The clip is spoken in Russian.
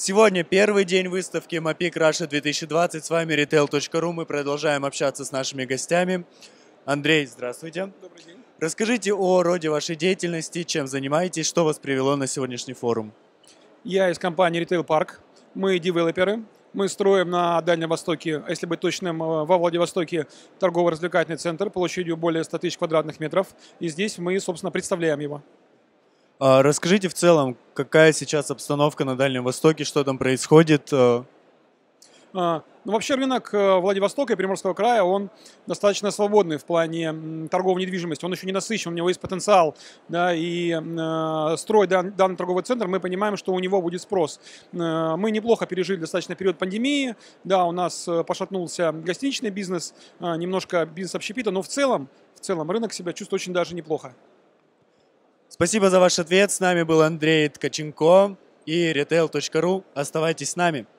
Сегодня первый день выставки MAPIC Russia 2020. С вами retail.ru. Мы продолжаем общаться с нашими гостями. Андрей, здравствуйте. Добрый день. Расскажите о роде вашей деятельности, чем занимаетесь, что вас привело на сегодняшний форум. Я из компании Retail Park. Мы девелоперы. Мы строим на Дальнем Востоке, если быть точным, э, во Владивостоке торгово-развлекательный центр площадью более 100 тысяч квадратных метров. И здесь мы, собственно, представляем его. А, расскажите в целом, какая сейчас обстановка на Дальнем Востоке, что там происходит? Э? А, ну, вообще рынок э, Владивостока и Приморского края, он достаточно свободный в плане торговой недвижимости. Он еще не насыщен, у него есть потенциал. Да, и э, строй дан, данный торговый центр, мы понимаем, что у него будет спрос. Э, мы неплохо пережили достаточно период пандемии. Да, у нас э, пошатнулся гостиничный бизнес, э, немножко бизнес общепита, но в целом, в целом рынок себя чувствует очень даже неплохо. Спасибо за ваш ответ. С нами был Андрей Ткаченко и retail.ru. Оставайтесь с нами.